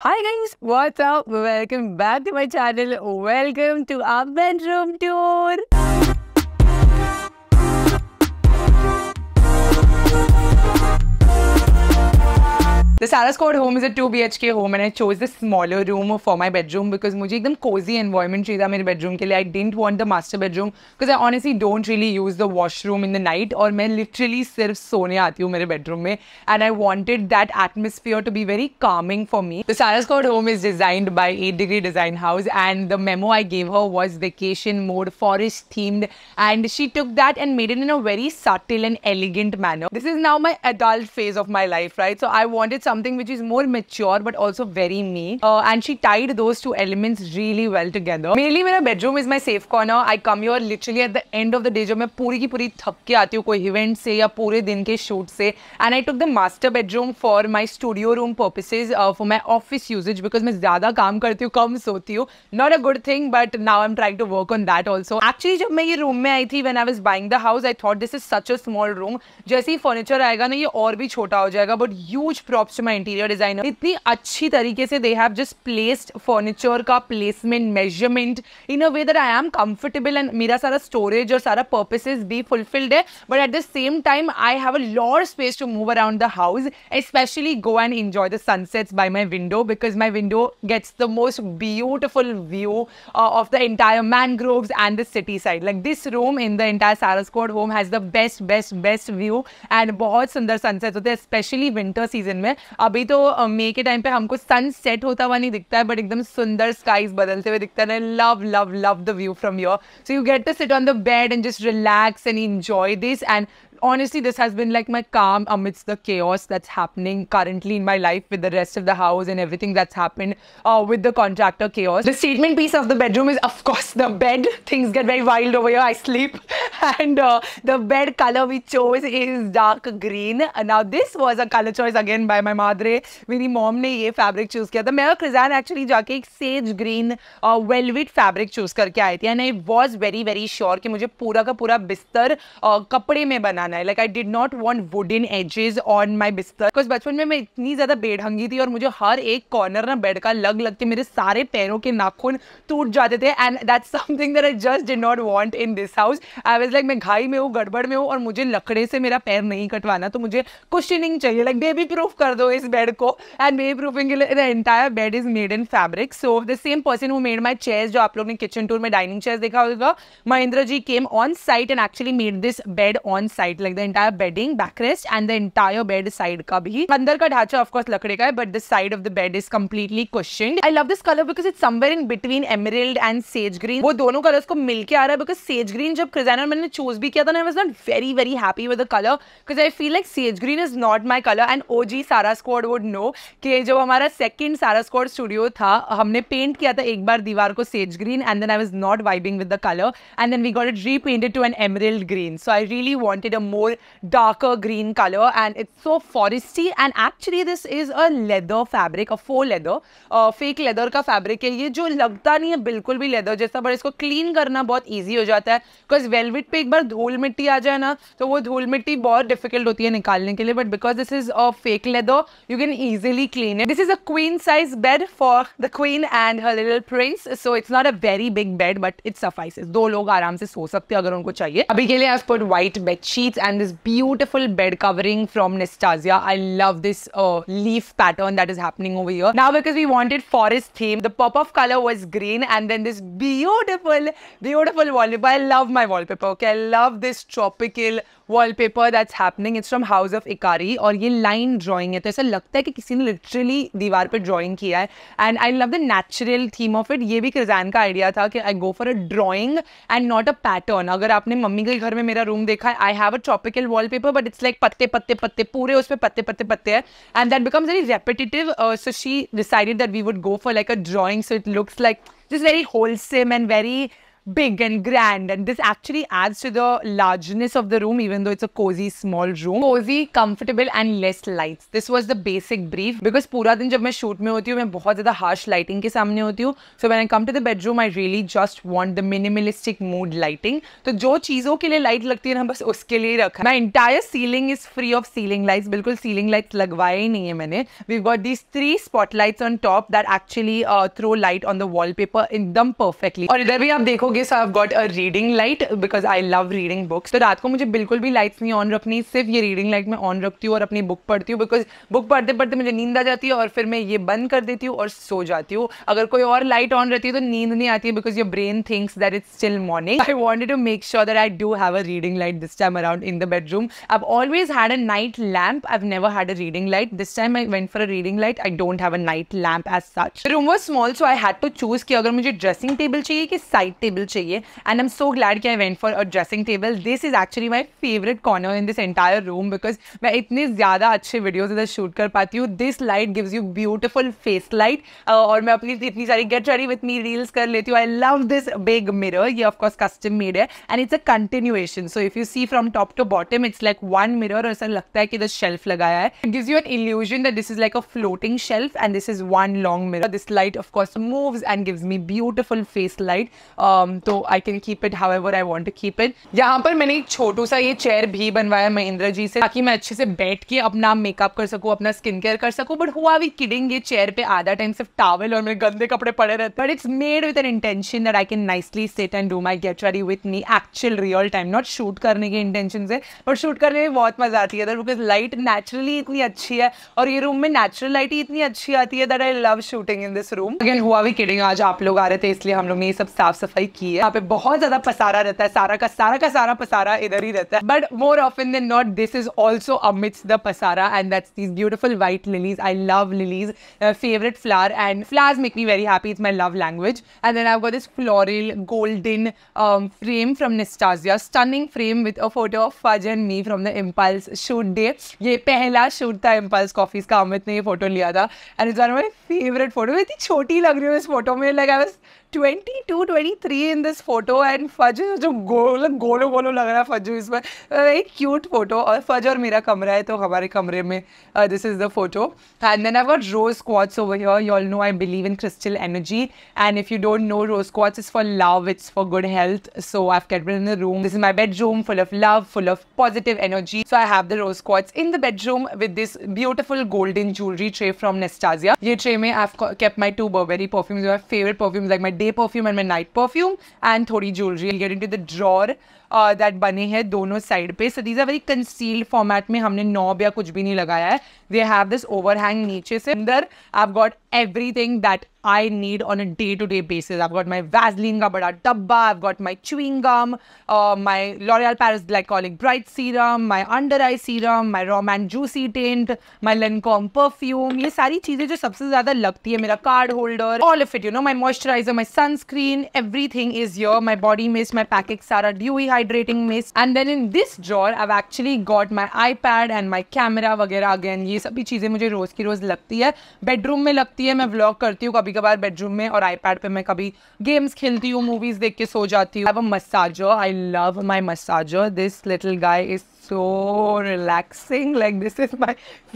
Hi guys, what's up? Welcome back to my channel. Welcome to our bedroom tour. The Sarah home is a 2 BHK home and I chose the smaller room for my bedroom because wanted a cozy environment for my bedroom के I didn't want the master bedroom because I honestly don't really use the washroom in the night or I literally सिर्फ सोने आती हूँ मेरे bedroom में and I wanted that atmosphere to be very calming for me. The Sarah home is designed by 8 Degree Design House and the memo I gave her was vacation mode, forest themed and she took that and made it in a very subtle and elegant manner. This is now my adult phase of my life, right? So I wanted something which is more mature but also very me. Uh, and she tied those two elements really well together. Mainly, my bedroom is my safe corner. I come here literally at the end of the day, जब मैं पूरी की पूरी थक के आती हूँ कोई इवेंट से या पूरे दिन के शूट से and I took the master bedroom for my studio room purposes for my office uses because मैं ज़्यादा काम करती हूँ कम सोती हूँ not a good thing but now I am trying to work on that also actually जब मैं ये रूम में आई थी when I was buying the house I thought this is such a small room जैसे ही फर्नीचर आएगा ना ये और भी छोटा हो जाएगा but huge props to my interior designer इतनी अच्छी तरीके से they have just placed furniture का placement measurement in a way that I am comfortable and मेरा सारा स्टोरेज और सारा पर्पसेज भी फुलफिल्ड है but at the same time I have a lot space to move around the house specially go and enjoy the sunsets by my window because my window gets the most beautiful view of the entire mangroves and the city side like this room in the entire सारसकोट home has the best best best view and बहुत सुंदर sunset होते हैं specially winter season में अभी तो मे के time पे हमको सन सेट होता हुआ नहीं दिखता है बट एकदम सुंदर स्काईज बदलते हुए दिखता है love love love the view from your so you get to sit on the bed and just relax and enjoy this and honestly, this has been like my calm amidst the chaos that's happening currently in my life with the rest of the house and everything that's happened uh, with the contractor chaos. The statement piece of the bedroom is, of course, the bed. Things get very wild over here. I sleep. And uh, the bed color we chose is dark green. Now, this was a color choice again by my madre. मेरी mom ने ये fabric choose किया था मैं और क्रिजान sage green एक sage green velvet fabric choose करके आई थी and very was very very sure कि मुझे पूरा का पूरा uh, बनाना है like I did not want wood in edges on my बिस्तर बिकॉज बचपन में मैं इतनी ज़्यादा बेढंगी थी और मुझे हर एक कॉर्नर ना बेड का लग लग के मेरे सारे पैरों के नाखून टूट जाते थे and that something that I just did not want in this house I was like मैं घाई में हूँ गड़बड़ में हूँ और मुझे लकड़े से मेरा पैर नहीं कटवाना तो मुझे क्वेश्चनिंग चाहिए लाइक बेबी प्रूफ कर दो इस बेड को एंड बेबी प्रूफिंग के लिए the entire bed is made in fabric so the same person who made my chair जो आप लोग ने किचन टूर में डाइनिंग चेयर देखा होगा Mahendra ji came on site and actually made this bed on site right like the entire bedding backrest and the entire bed side का भी अंदर का ढांचा ऑफकोर्स लकड़ी का है but the side of the bed is completely question I love this colour because it somewhere in between emerald and sage green वो दोनों कलर्स को मिलकर आ रहा है बिकॉज सेज ग्रीन जब क्रिजाइनर मैंने चूज भी किया था ना I was not very very happy with the colour because I feel like sage green is not my colour and ओ जी सारा स्कोड वुड नो कि जब हमारा सेकेंड सारा स्कोड स्टूडियो था हमने पेंट किया था एक बार दीवार को sage green and then I was not vibing with the colour and then we got it repainted to an emerald green so I really wanted a more darker green color and it's so foresty and actually this is a leather fabric, a faux leather, fake leather का fabric है ये जो लगता नहीं है बिल्कुल भी leather जैसा बट इसको क्लीन करना बहुत ईजी हो जाता है बिकॉज वेलवेट पे एक बार धूल मिट्टी आ जाए ना तो वो धूल मिट्टी बहुत डिफिकल्ट होती है निकालने के लिए but because this is a fake leather you can easily clean it this is a queen size bed for the queen and her little prince so it's not a very big bed but it suffices दो लोग आराम से सो सकते हैं अगर उनको चाहिए अभी के लिए I put white bedsheet and this beautiful bed covering from Nastasia. I love this uh, leaf pattern that is happening over here. Now because we wanted forest theme, the pop of color was green and then this beautiful, beautiful wallpaper. I love my wallpaper, okay? I love this tropical wallpaper that's happening it's from House of Ikari और ये line drawing है तो ऐसा लगता है कि किसी ने लिटरली दीवार पर ड्राइंग किया है and I love the natural theme of it ये भी क्रिजैन का आइडिया था कि I go for a drawing and not a pattern अगर आपने मम्मी के घर में मेरा रूम देखा है I have a tropical wallpaper but it's like पत्ते पत्ते पत्ते पूरे उस पर पत्ते पत्ते पत्ते हैं and that becomes very repetitive so she decided that we would go for like a drawing so it looks like जिस very wholesome and very big and grand and this actually adds to the largeness of the room even though it's a cozy small room cozy comfortable and less lights this was the basic brief because पूरा दिन जब मैं shoot में होती हूँ मैं बहुत ज़्यादा हार्श लाइटिंग के सामने होती हूँ so when I come to the bedroom I really just want the minimalistic mood lighting तो जो चीज़ों के लिए लाइट लगती है ना बस उसके लिए रखा my entire ceiling is free of ceiling lights बिल्कुल सीलिंग लाइट्स लगवाए ही नहीं है मैंने we got these three spotlights on top that actually throw light on the wallpaper एकदम परफेक्टली और इधर भी आप देखोगे होगी so I got a reading light because I love reading books तो रात को मुझे बिल्कुल भी लाइट्स नहीं ऑन रखनी सिर्फ ये रीडिंग लाइट मैं ऑन रखती हूँ और अपनी बुक पढ़ती हूँ बिकॉज बुक पढ़ते पढ़ते मुझे नींद आ जाती है और फिर मैं ये बंद कर देती हूँ और सो जाती हूँ अगर कोई और लाइट ऑन रहती है तो नींद नहीं आती है because your brain thinks that it's still morning I wanted to make sure that I do have a reading light this time around in the bedroom अब always had a night lamp I've never had a reading light this time I went for a reading light I don't have a night lamp as such room was small so I had to choose कि अगर मुझे dressing table चाहिए कि side table चाहिए and I am so glad कि I went for a dressing table this is actually my favourite corner in this entire room because मैं इतने ज़्यादा अच्छे वीडियोज़ इधर शूट कर पाती हूँ this light gives you beautiful face light और मैं अपनी इतनी सारी get ready with me reels कर लेती हूँ I love this big mirror ये ऑफकोर्स कस्टम मेड है and it's a continuation so if you see from top to bottom it's like one mirror और ऐसा लगता है कि इधर शेल्फ लगाया है it gives you an illusion that this is like a floating shelf and this is one long mirror this light of course course moves and gives me beautiful face light um तो I can keep it however I want to keep it यहाँ पर मैंने एक छोटू सा ये chair भी बनवाया महेंद्र जी से ताकि मैं अच्छे से बैठ के अपना मेकअप कर सकूँ अपना स्किन केयर कर सकूँ बट हुआ वी किडिंग ये चेयर पे आधा टाइम सिर्फ टावल और मेरे गंदे कपड़े पड़े रहते but it's made with an intention that I can nicely set and do my get ready with me actual real time not shoot करने के इंटेंशन से बट शूट करने में बहुत मजा आती है बिकॉज लाइट नेचुरली इतनी अच्छी है और ये रूम में नेचुरल लाइट ही इतनी अच्छी आती है that I love shooting in this room again हुआ वी किडिंग आज आप लोग आ रहे थे इसलिए हम लोग ने ये सब साफ सफाई की है यहाँ पे बहुत ज्यादा पसारा रहता है सारा का सारा का सारा पसारा इधर ही रहता है but more of in not this is also amidst the पसारा and that's these beautiful white lilies I love lilies favourite flower and flowers make me very happy is my love language and then I go this floral golden frame from Nestasia stunning frame with a photo of फज and me from the impulse shoot day ये पहला shoot था impulse coffees का अमित ने ये photo लिया था and it's one my favourite photo इतनी छोटी लग रही हूँ इस फोटो में like I was twenty two twenty three in this photo and फज जो गोल गोलो गोलो लग रहा है फजू इसमें एक क्यूट फोटो और फज और मेरा कमरा है तो हमारे कमरे में this is the photo and then I got rose quartz over here you all know I believe in crystal energy and if you don't know rose quartz is for love it's for good health so I kept in the room this is my bedroom full of love full of positive energy so I have the rose quartz in the bedroom with this beautiful golden jewellery tray from Nestasia ये tray में I kept my two Burberry perfumes my favourite perfumes like my day perfume and my night perfume and thodi jewelry. I'll get into the drawer that uh, बने हैं दोनों side पे so these are very concealed format में हमने knob या कुछ भी नहीं लगाया है दे हैव दिस ओवरहैंग नीचे से अंदर I got everything that I need on a day to day basis I got my Vaseline का बड़ा डब्बा I got my chewing gum my L'Oreal Paris glycolic bright serum my under eye serum my rom and juicy tint my Lancome perfume ये सारी चीज़ें जो सबसे ज़्यादा लगती है मेरा card holder all of it you know my moisturiser my sunscreen everything is your my body mist my package सारा dewy hydrating mist and then in this jar I actually got my iPad and my camera वगैरह again ये सभी चीज़ें मुझे रोज़ की रोज़ लगती है bedroom में लगती है मैं व्लॉग करती हूँ कभी कभार बेडरूम में और आई पैड पर मैं कभी गेम्स खेलती हूँ मूवीज़ देख के सो जाती हूँ massager I love my massager this little guy is so relaxing like this is my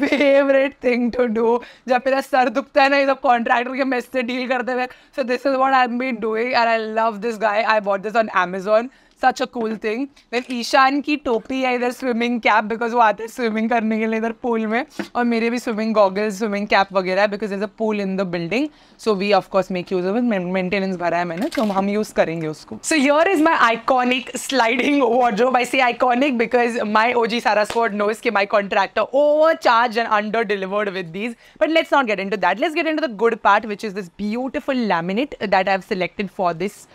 favourite thing to do जब मेरा सर दुखता है ना ये सब कॉन्ट्रैक्टर के मैच से डील करते हुए so this is what I am be doing and I love this guy I bought this on Amazon such a cool thing then Ishaan की टोपी है इधर स्विमिंग कैप बिकॉज वो आते हैं स्विमिंग करने के लिए इधर पूल में और मेरे भी स्विमिंग गॉगल्स स्विमिंग कैप वगैरह because is a pool in the building so we of course make use of maintenance भरा है मैंने तो हम यूज करेंगे उसको so here is my iconic sliding wardrobe I see iconic because my O जी सारा squad knows के my contractor over charge and under delivered with these but let's not get into that let's get into the good part which is this beautiful laminate that I have selected for this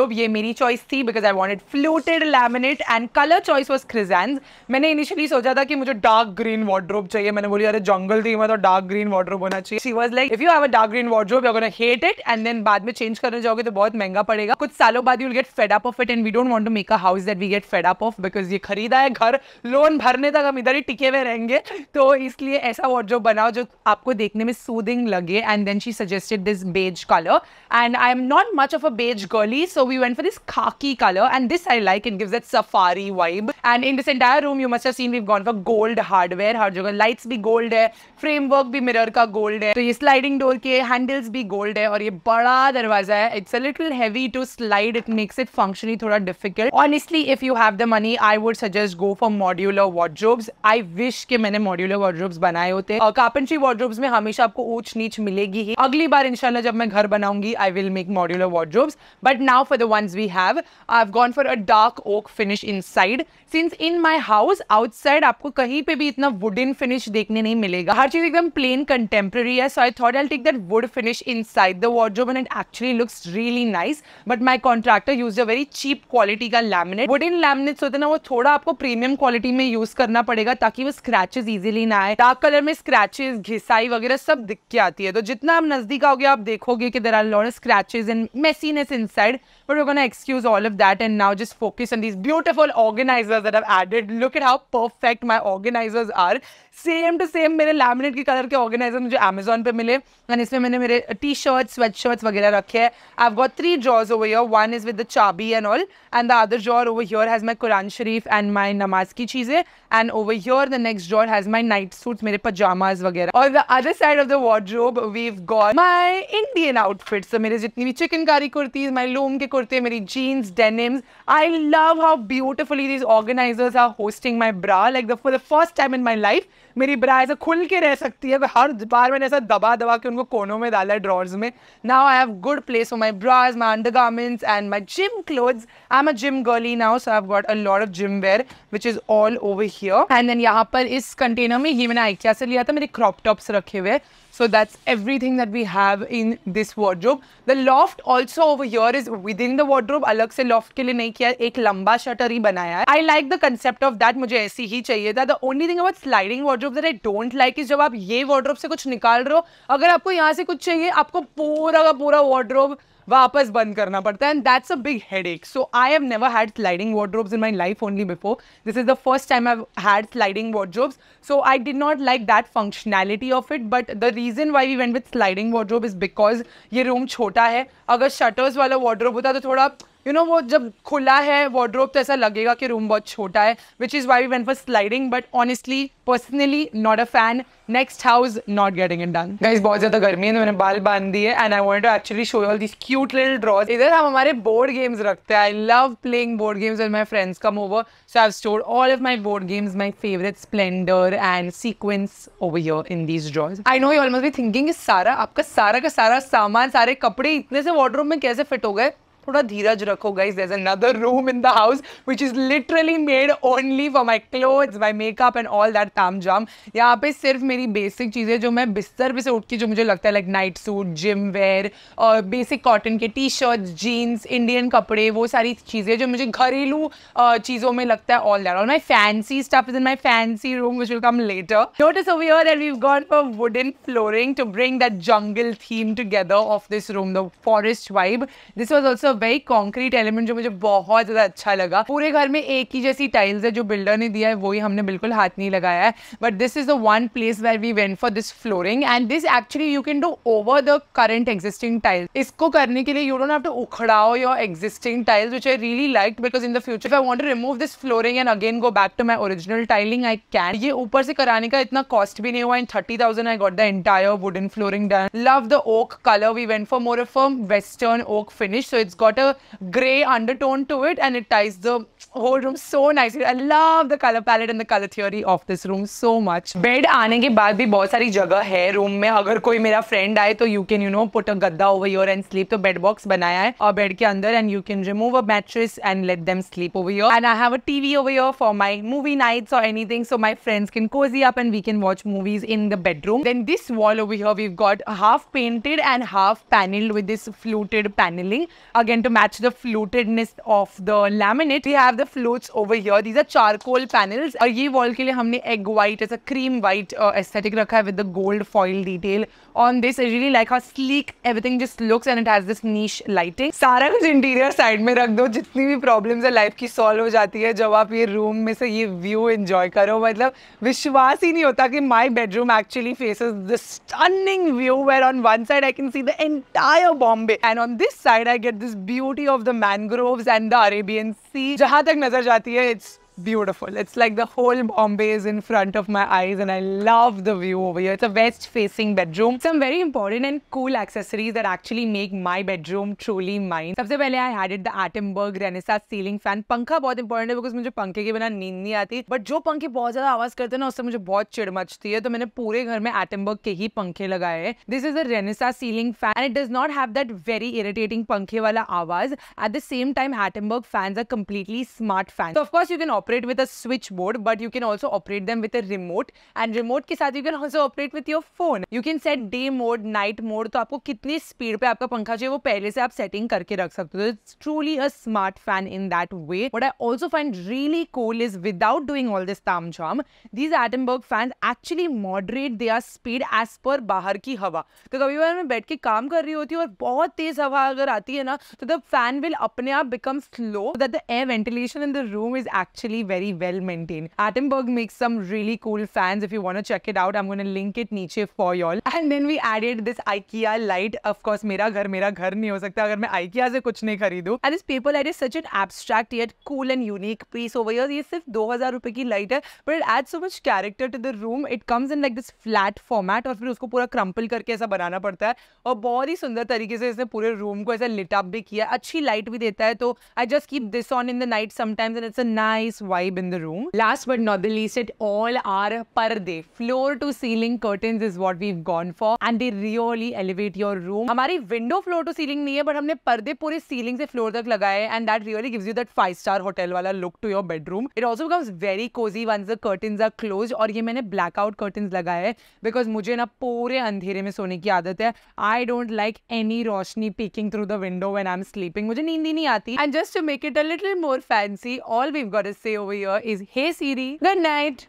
job ये मेरी choice थी because I wanted fluted laminate and color choice was chrysans. मैंने initially सोचा था कि मुझे dark green wardrobe चाहिए मैंने बोली अरे jungle थी मैं तो dark green wardrobe होना चाहिए She was like if you have a dark green wardrobe you're gonna hate it and then बाद में change करने जाओगे तो बहुत महंगा पड़ेगा कुछ सालों बाद you'll get fed up of it and we don't want to make a house that we get fed up of because ये खरीदा है घर लोन भरने तक हम इधर ही टिके हुए रहेंगे तो इसलिए ऐसा wardrobe बनाओ जो आपको देखने में soothing लगे and then she suggested this beige color and I am not much of a beige girly so we went for this khaki color and this I like. and gives that safari vibe. And in this entire room, you must have seen we've gone for gold hardware. हर जगह lights भी gold है, framework भी mirror का gold है. तो ये sliding door के handles भी gold है और ये बड़ा दरवाजा है. It's a little heavy to slide. It makes it functionally थोड़ा difficult. Honestly, if you have the money, I would suggest go for modular wardrobes. I wish कि मैंने modular wardrobes बनाए होते. और carpentry wardrobes में हमेशा आपको ऊंच नीच मिलेगी ही. अगली बार इंशाल्लाह जब मैं घर बनाऊंगी, I will make modular wardrobes. But now for the ones we have, I've gone for a dark oak finish inside since in my house outside आपको कहीं पे भी इतना वुड इन फिनिश देखने नहीं मिलेगा हर चीज एकदम प्लेन कंटेम्प्रेरी है so I thought I take that wood finish inside the wardrobe and it actually looks really nice but my contractor use a very cheap quality का लैमिनेट वुडन लैमिनेट्स होते ना वो थोड़ा आपको प्रीमियम क्वालिटी में use करना पड़ेगा ताकि वो स्क्रैचेस इजिली ना आए डार्क कलर में स्क्रैचेस घिसाई वगैरह सब दिख के आती है तो जितना आप नजदीक आओगे आप देखोगे की there are lot scratches and messiness inside But we're going to excuse all of that and now just focus on these beautiful organizers that I've added. Look at how perfect my organizers are. Same to same मेरे laminate के colour के organiser मुझे Amazon पे मिले and इसमें मैंने मेरे T shirt sweat shirts वगैरह रखे हैं आई हैव गॉट थ्री जॉज over here one is with the चाबी and all and the other jar over here has my Quran Sharif and my नमाज की चीज़ें and over here the next jar has my night suit मेरे pyjamas वगैरह और the other side of the wardrobe we've got my Indian outfits मेरे जितनी भी चिकनकारी कुर्तीज माई लोम के कुर्ते मेरी jeans denims I love how beautifully these organizers are hosting my bra. Like the, for the first time in my life, मेरी ब्रा ऐसा खुल के रह सकती है हर बार मैंने ऐसा दबा दबा के उनको कोनों में डाला है ड्रॉर्स में now I have good place for my bras my undergarments and my gym clothes I am a gym girly now so I got a lot of gym wear which is all over here and then यहाँ पर इस container में ये मैंने IKEA से लिया था मेरे क्रॉप टॉप्स रखे हुए So that's everything that we have in this wardrobe. The loft also over here is within the wardrobe. अलग से loft के लिए नहीं किया किया एक लंबा शटर ही बनाया है I like the concept of that मुझे ऐसी ही चाहिए था the only thing about sliding wardrobe that I don't like is जब आप ये वार्ड्रोप से कुछ निकाल रहे हो अगर आपको यहाँ से कुछ चाहिए आपको पूरा का पूरा वार्ड्रोप वापस बंद करना पड़ता है and that's a big headache so I have never had sliding wardrobes in my life only before this is the first time I had sliding wardrobes so I did not like that functionality of it but the reason why we went with sliding wardrobe is because ये room छोटा है अगर shutters वाला wardrobe होता तो थोड़ा you know वो जब खुला है वार्ड्रोब तो ऐसा लगेगा कि रूम बहुत छोटा है which is why we went for sliding but honestly personally not a fan next house not getting in done guys बहुत ज़्यादा गर्मी है तो मैंने बाल बांध दिए and I want to actually show all this cute little drawers इधर हम हमारे बोर्ड गेम्स रखते हैं I love playing board games and my friends come over so I store all of my board games my favourite Splendor and Sequence over here in these drawers I know you almost भी thinking सारा आपका सारा का सारा सामान सारे कपड़े इतने से वार्ड्रोब में कैसे फिट हो गए थोड़ा धीरज रखो guys there another room in the house which is literally made only for my cloth my makeup and all that ताम जाम यहाँ पे सिर्फ मेरी बेसिक चीज़ें जो मैं बिस्तर पे से उठ के जो मुझे लगता है like night suit gym wear और बेसिक कॉटन के टी शर्ट जीन्स इंडियन कपड़े वो सारी चीज़ें जो मुझे घरेलू चीज़ों में लगता है ऑल दैट और my fancy stuff is in my fancy room which will come later note is aware and we gone for wooden flooring to bring that jungle theme together of this room the forest vibe this was also very concrete element जो मुझे बहुत ज़्यादा अच्छा लगा पूरे घर में एक ही जैसी टाइल्स है जो बिल्डर ने दिया है वही हमने बिल्कुल हाथ नहीं लगाया है but this is the one place where we went for this flooring and this actually you can do over the current existing tile इसको करने के लिए यू डोंट हैव टू उखड़ाओ your existing tiles which I really like because in the future I want to remove this flooring and again go back to my original tiling I can ये ऊपर से कराने का इतना cost भी नहीं हुआ in thirty thousand I got the entire wooden flooring done love the oak colour we went for more for western oak finish so it's got a grey undertone to it and it ties the whole room so nicely. I love the color palette and the color theory of this room so much. Bed आने के बाद भी बहुत सारी जगह है room में अगर कोई मेरा फ्रेंड आए तो you can you know put a गद्दा ओवर योर एंड स्लीप तो बेड बॉक्स बनाया है और बेड के अंदर and you can remove a mattress and let them sleep over here and I have a TV over here for my movie nights और anything so my friends can cozy up and we can watch movies in the bedroom. Then this wall over here we've got half painted and half paneled with this fluted paneling. Again again to match the floatedness of the laminate. We have the floats over here. These are charcoal panels. और ये wall के लिए हमने egg white as a cream white uh, aesthetic रखा है with the gold foil detail. On this, I really like how sleek everything just looks and it has this niche lighting. सारा कुछ interior side में रख दो जितनी भी problems है life की solve हो जाती है जब आप ये room में से ये view enjoy करो मतलब विश्वास ही नहीं होता कि my bedroom actually faces the stunning view where on one side I can see the entire Bombay and on this side I get this beauty of the mangroves and the Arabian sea जहां तक नजर जाती है it's beautiful. It's like the whole Bombay is in front of my eyes and I love the view over here. It's a west facing bedroom. Some very important and cool accessories that actually make my bedroom truly mine. सबसे पहले I had it the Attenberg Renaissance ceiling fan. पंखा बहुत important है because मुझे पंखे के बिना नींद नहीं आती बट जो पंखे बहुत ज्यादा आवाज करते हैं ना उससे मुझे बहुत चिड़ मचती है तो मैंने पूरे घर में Attenberg के ही पंखे लगाए हैं this is a Renaissance ceiling fan and it does not have that very irritating पंखे वाला आवाज at the same time Attenberg fans are completely smart fans. So of course you can operate operate with a switchboard, but you can also operate them with a remote. And remote के साथ you can also operate with your phone. You can set day mode, night mode. तो आपको कितनी speed पे आपका पंखा चाहिए वो पहले से आप setting करके रख सकते हो. It's truly a smart fan in that way. What I also find really cool is without doing all this tam jam, these Attenberg fans actually moderate their speed as per बाहर की हवा. तो कभी बार मैं बैठ के काम कर रही होती हूँ और बहुत तेज हवा अगर आती है ना तो द फैन विल अपने आप slow so that the air ventilation in the room is actually really very well maintained. Attenberg makes some really cool fans. If you want to check it out, I'm going to link it niche for y'all. And then we added this IKEA light. Of course, मेरा घर मेरा घर नहीं हो सकता अगर मैं IKEA से कुछ नहीं खरीदूं. And this paper light is such an abstract yet cool and unique piece over here. ये सिर्फ 2000 रुपए की लाइट है, but it adds so much character to the room. It comes in like this flat format और फिर उसको पूरा crumple करके ऐसा बनाना पड़ता है और बहुत ही सुंदर तरीके से इसने पूरे रूम को ऐसा लिटअप भी किया अच्छी लाइट भी देता है तो I just keep this on in the night sometimes and it's a nice vibe in the room. Last but not the least, it all are parde. Floor to ceiling curtains is what we've gone for and they really elevate your room. हमारी window floor to ceiling नहीं है but हमने parde पूरे ceiling से floor तक लगाए and that really gives you that five star hotel wala look to your bedroom. It also becomes very cozy once the curtains are closed और ये मैंने blackout curtains लगाए हैं because मुझे ना पूरे अंधेरे में सोने की आदत है. I don't like any Roshni peeking through the window when I'm sleeping. मुझे नींद ही नहीं आती. And just to make it a little more fancy, all we've got to say over here is, hey Siri, good night.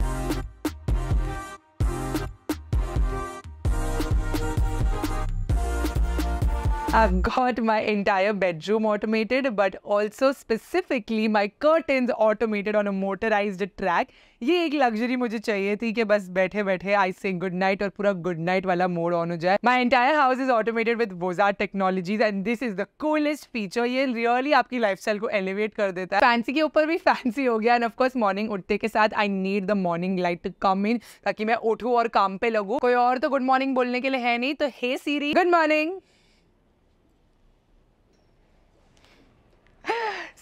I've got my entire bedroom automated, but also specifically my curtains automated on a motorized track. ये एक luxury मुझे चाहिए थी कि बस बैठे बैठे आई से गुड नाइट और पूरा गुड नाइट वाला मोड ऑन हो जाए my entire house is automated with Bozar technologies and this is the coolest feature ये रियली आपकी लाइफ को एलिवेट कर देता है फैंसी के ऊपर भी फैंसी हो गया एंड ऑफकोर्स मॉर्निंग उठते के साथ I need the morning light to come in ताकि मैं उठू और काम पे लगू कोई और तो गुड मॉर्निंग बोलने के लिए है नहीं तो हे सीरी गुड मॉर्निंग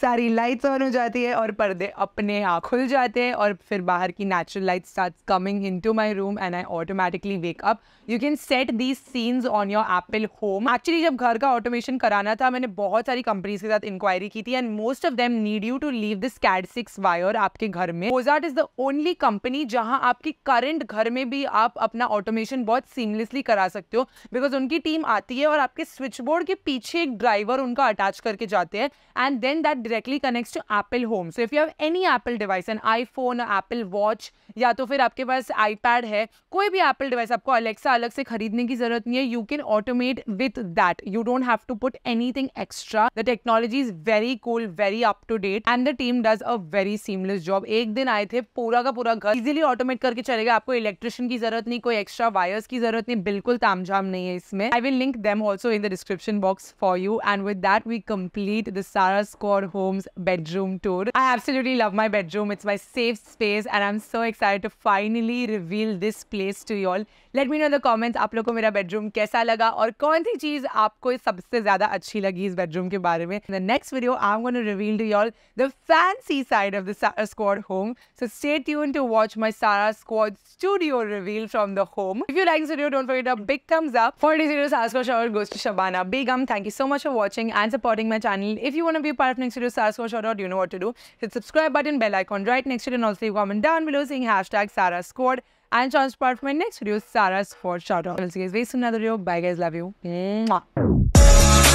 सारी लाइट्स ऑन हो जाती है और पर्दे अपने आप खुल जाते हैं और फिर बाहर की natural light start coming in to my room and I automatically wake up you can set these scenes on your Apple Home actually जब घर का ऑटोमेशन कराना था मैंने बहुत सारी कंपनीज के साथ इंक्वायरी की थी and most of them need you to leave this cat six wire आपके घर में ओजार्ट इज द ओनली कंपनी जहां आपकी करंट घर में भी आप अपना ऑटोमेशन बहुत सीमलेसली करा सकते हो बिकॉज उनकी टीम आती है और आपके स्विच बोर्ड के पीछे एक ड्राइवर उनका अटैच करके जाते हैं and and then that directly connects to Apple Home. So if you have any Apple device, an iPhone, Apple Watch या तो फिर आपके पास iPad है कोई भी Apple device आपको Alexa अलग से खरीदने की जरूरत नहीं है you can automate with that. You don't have to put anything extra. The technology is very cool, very up to date, and the team does a very seamless job. एक दिन आए थे पूरा का पूरा घर easily automate करके चलेगा आपको electrician की जरूरत नहीं कोई extra wires की जरूरत नहीं बिल्कुल ताम तामझाम नहीं है इसमें I will link them also in the description box for you and with that we complete this सारा Mira Squad Homes bedroom tour. I absolutely love my bedroom. It's my safe space and I'm so excited to finally reveal this place to you all. Let me know in the comments आप लोगों को bedroom कैसा लगा और कौन सी चीज़ आपको सबसे ज़्यादा अच्छी लगी इस bedroom के बारे में. In the next video, I'm going to reveal to you all the fancy side of the Sara Squad home. So stay tuned to watch my Sara Squad studio reveal from the home. If you like this video, don't forget a big thumbs up. For today's video, Sara Squad shower goes to Shabana Begum. Thank you so much for watching and supporting my channel. If you want to be part of next video Sasquatch or you know what to do. Hit subscribe button, bell icon right next to it and also leave a comment down below saying hashtag Sarah Squad and chance part for my next video Sarah Squad shout out. I will see you guys very soon another video. Bye guys, love you. Mwah.